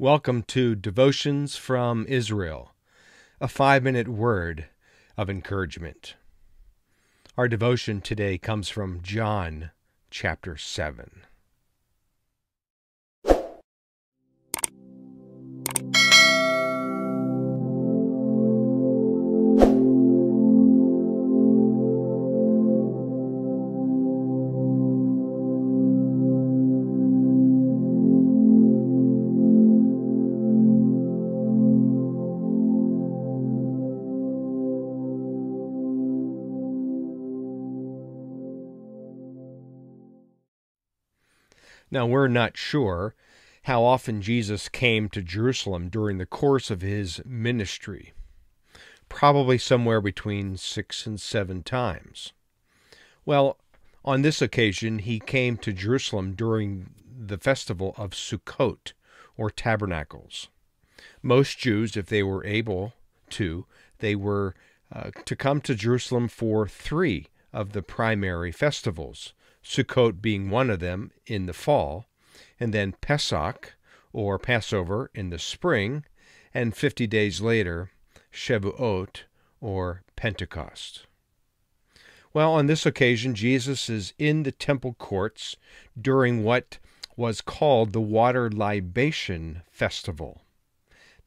Welcome to Devotions from Israel, a five minute word of encouragement. Our devotion today comes from John chapter 7. Now, we're not sure how often Jesus came to Jerusalem during the course of his ministry, probably somewhere between six and seven times. Well, on this occasion, he came to Jerusalem during the festival of Sukkot, or Tabernacles. Most Jews, if they were able to, they were uh, to come to Jerusalem for three of the primary festivals Sukkot being one of them in the fall, and then Pesach, or Passover, in the spring, and 50 days later, Shavuot, or Pentecost. Well, on this occasion, Jesus is in the temple courts during what was called the Water Libation Festival.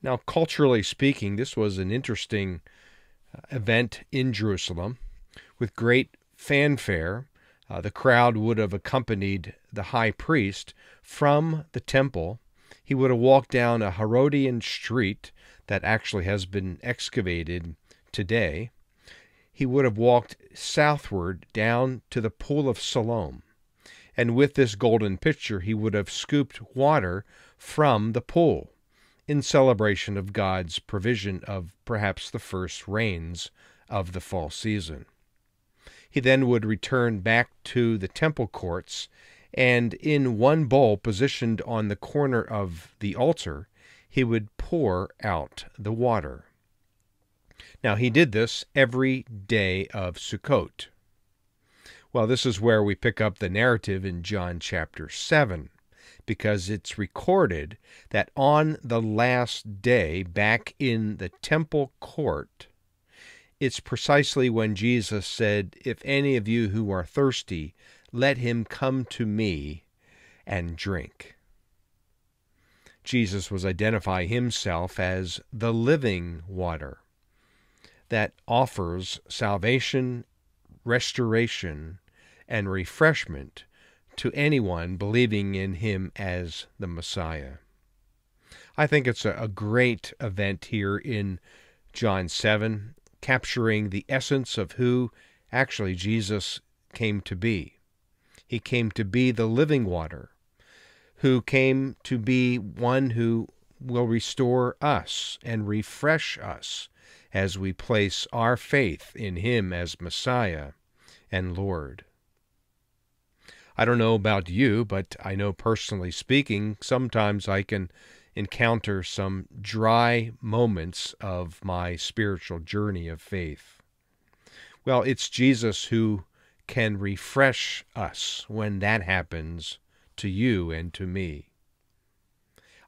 Now, culturally speaking, this was an interesting uh, event in Jerusalem with great fanfare uh, the crowd would have accompanied the high priest from the temple. He would have walked down a Herodian street that actually has been excavated today. He would have walked southward down to the Pool of Siloam. And with this golden pitcher, he would have scooped water from the pool in celebration of God's provision of perhaps the first rains of the fall season. He then would return back to the temple courts, and in one bowl positioned on the corner of the altar, he would pour out the water. Now, he did this every day of Sukkot. Well, this is where we pick up the narrative in John chapter 7, because it's recorded that on the last day, back in the temple court, it's precisely when Jesus said, If any of you who are thirsty, let him come to me and drink. Jesus was identifying himself as the living water that offers salvation, restoration, and refreshment to anyone believing in him as the Messiah. I think it's a, great event here in John 7 capturing the essence of who actually Jesus came to be. He came to be the living water, who came to be one who will restore us and refresh us as we place our faith in Him as Messiah and Lord. I don't know about you, but I know personally speaking, sometimes I can encounter some dry moments of my spiritual journey of faith. Well, it's Jesus who can refresh us when that happens to you and to me.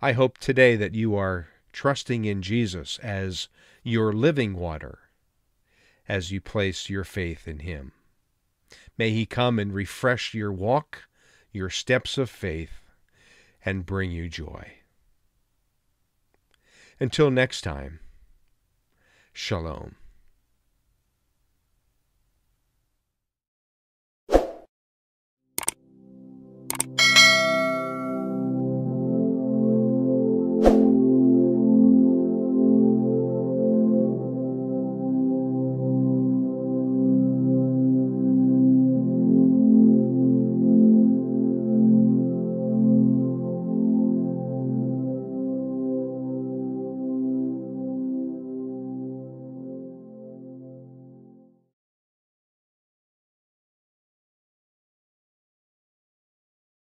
I hope today that you are trusting in Jesus as your living water as you place your faith in Him. May He come and refresh your walk, your steps of faith, and bring you joy. Until next time, shalom.